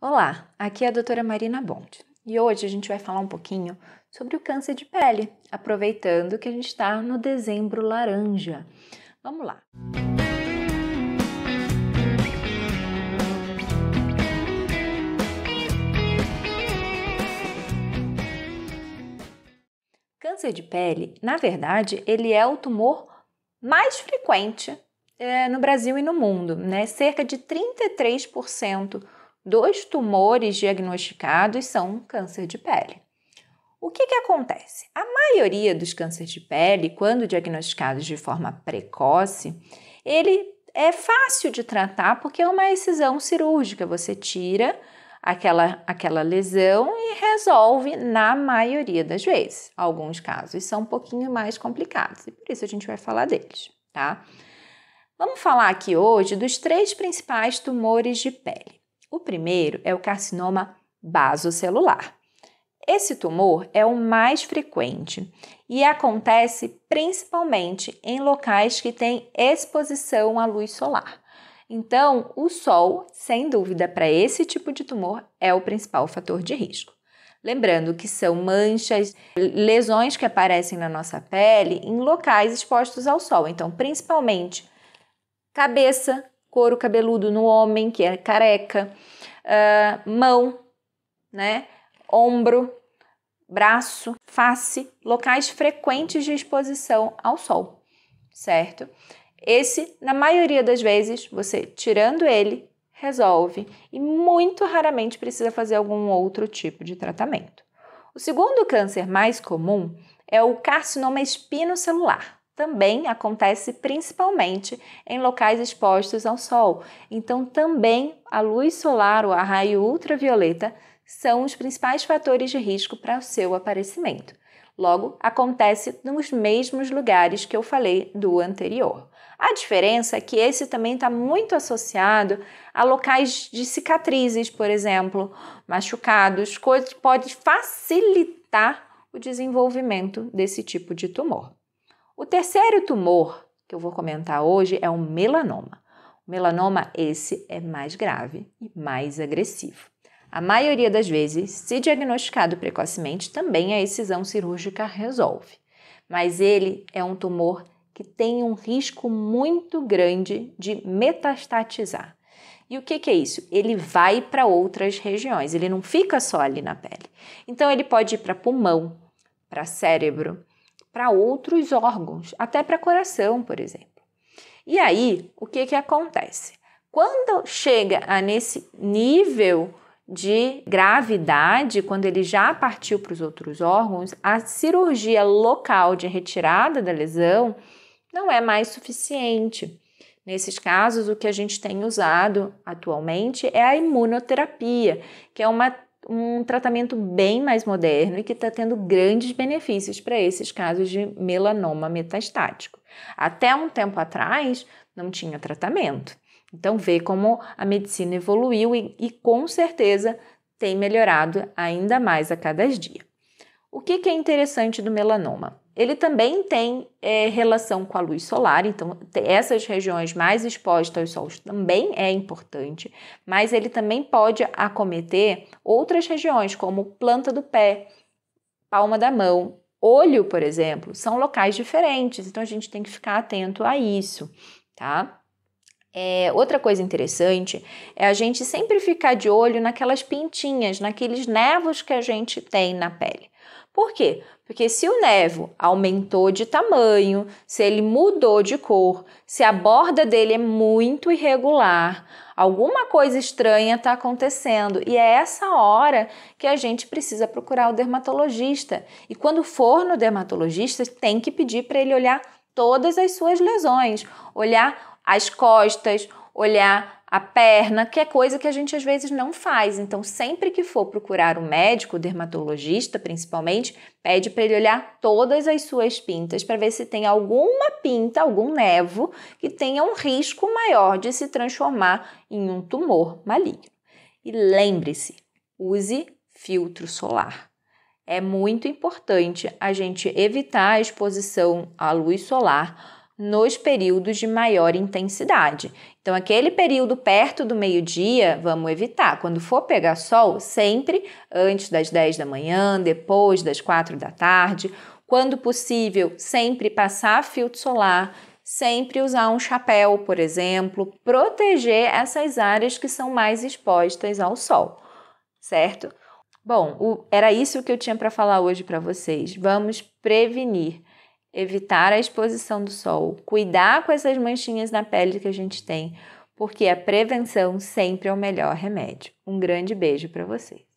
Olá, aqui é a doutora Marina Bond e hoje a gente vai falar um pouquinho sobre o câncer de pele, aproveitando que a gente está no dezembro laranja. Vamos lá! Câncer de pele, na verdade, ele é o tumor mais frequente é, no Brasil e no mundo, né? Cerca de 33% dois tumores diagnosticados são um câncer de pele. O que, que acontece? A maioria dos cânceres de pele, quando diagnosticados de forma precoce, ele é fácil de tratar porque é uma excisão cirúrgica. Você tira aquela, aquela lesão e resolve na maioria das vezes. Alguns casos são um pouquinho mais complicados e por isso a gente vai falar deles, tá? Vamos falar aqui hoje dos três principais tumores de pele. O primeiro é o carcinoma basocelular. Esse tumor é o mais frequente e acontece principalmente em locais que têm exposição à luz solar. Então, o sol, sem dúvida, para esse tipo de tumor é o principal fator de risco. Lembrando que são manchas, lesões que aparecem na nossa pele em locais expostos ao sol, então, principalmente cabeça, couro cabeludo no homem, que é careca, uh, mão, né? Ombro, braço, face, locais frequentes de exposição ao sol, certo? Esse, na maioria das vezes, você tirando ele, resolve e muito raramente precisa fazer algum outro tipo de tratamento. O segundo câncer mais comum é o carcinoma espinocelular também acontece principalmente em locais expostos ao sol. Então, também a luz solar ou a raio ultravioleta são os principais fatores de risco para o seu aparecimento. Logo, acontece nos mesmos lugares que eu falei do anterior. A diferença é que esse também está muito associado a locais de cicatrizes, por exemplo, machucados, coisas que pode facilitar o desenvolvimento desse tipo de tumor. O terceiro tumor que eu vou comentar hoje é o melanoma. O melanoma esse é mais grave e mais agressivo. A maioria das vezes, se diagnosticado precocemente, também a excisão cirúrgica resolve. Mas ele é um tumor que tem um risco muito grande de metastatizar. E o que, que, é isso? Ele vai para outras regiões, ele não fica só ali na pele. Então, ele pode ir para pulmão, para cérebro, para outros órgãos, até para coração, por exemplo. E aí, o que, que acontece? Quando chega a nesse nível de gravidade, quando ele já partiu para os outros órgãos, a cirurgia local de retirada da lesão não é mais suficiente. Nesses casos, o que a gente tem usado atualmente é a imunoterapia, que é uma um tratamento bem mais moderno e que está tendo grandes benefícios para esses casos de melanoma metastático. Até um tempo atrás, não tinha tratamento. Então, vê como a medicina evoluiu e, e com certeza tem melhorado ainda mais a cada dia. O que, que é interessante do melanoma? Ele também tem é, relação com a luz solar, então essas regiões mais expostas aos sol também é importante, mas ele também pode acometer outras regiões, como planta do pé, palma da mão, olho, por exemplo, são locais diferentes, então a gente tem que ficar atento a isso, tá? É, outra coisa interessante é a gente sempre ficar de olho naquelas pintinhas, naqueles nevos que a gente tem na pele. Por quê? Porque se o nevo aumentou de tamanho, se ele mudou de cor, se a borda dele é muito irregular, alguma coisa estranha está acontecendo e é essa hora que a gente precisa procurar o dermatologista. E quando for no dermatologista, tem que pedir para ele olhar todas as suas lesões, olhar as costas, olhar a perna, que é coisa que a gente às vezes não faz. Então, sempre que for procurar um médico, o dermatologista principalmente, pede para ele olhar todas as suas pintas para ver se tem alguma pinta, algum nevo que tenha um risco maior de se transformar em um tumor maligno. E lembre-se, use filtro solar. É muito importante a gente evitar a exposição à luz solar nos períodos de maior intensidade. Então, aquele período perto do meio-dia, vamos evitar. Quando for pegar sol, sempre antes das 10 da manhã, depois das 4 da tarde. Quando possível, sempre passar filtro solar, sempre usar um chapéu, por exemplo, proteger essas áreas que são mais expostas ao sol, certo? Bom, o, era isso que eu tinha para falar hoje para vocês. Vamos prevenir evitar a exposição do sol, cuidar com essas manchinhas na pele que a gente tem, porque a prevenção sempre é o melhor remédio. Um grande beijo para você.